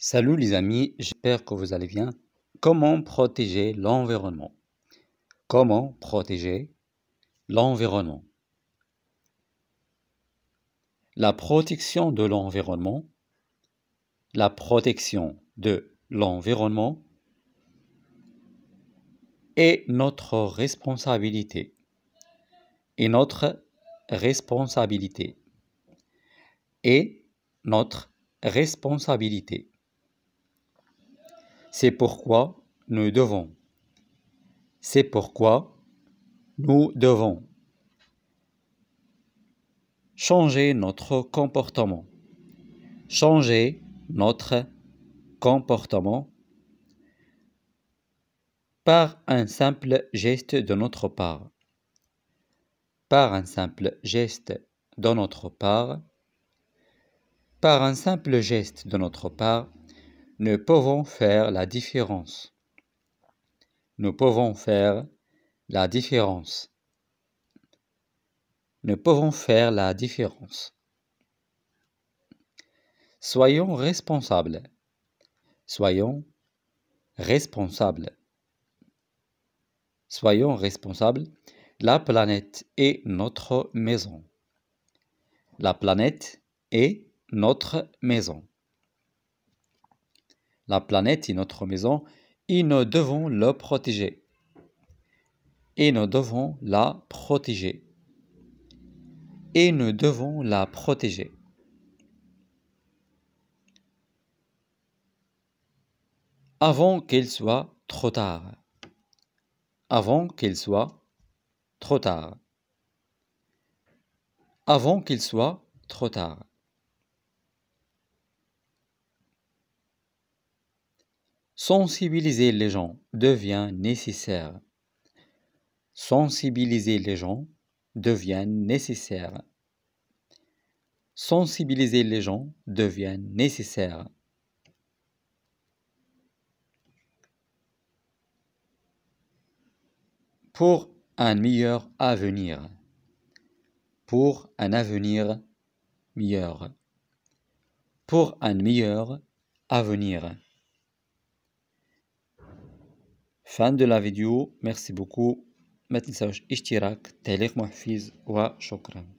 Salut les amis, j'espère que vous allez bien. Comment protéger l'environnement Comment protéger l'environnement La protection de l'environnement, la protection de l'environnement est notre responsabilité. Et notre responsabilité. Et notre responsabilité. C'est pourquoi nous devons. C'est pourquoi nous devons changer notre comportement. Changer notre comportement par un simple geste de notre part. Par un simple geste de notre part. Par un simple geste de notre part, ne pouvons faire la différence. Nous pouvons faire la différence. Nous pouvons faire la différence. Soyons responsables. Soyons responsables. Soyons responsables. La planète est notre maison. La planète est notre maison. La planète est notre maison et nous devons la protéger. Et nous devons la protéger. Et nous devons la protéger. Avant qu'il soit trop tard. Avant qu'il soit trop tard. Avant qu'il soit trop tard. Sensibiliser les gens devient nécessaire. Sensibiliser les gens devient nécessaire. Sensibiliser les gens devient nécessaire. Pour un meilleur avenir. Pour un avenir meilleur. Pour un meilleur avenir. fin de la vidéo. Merci beaucoup. Maintenant, je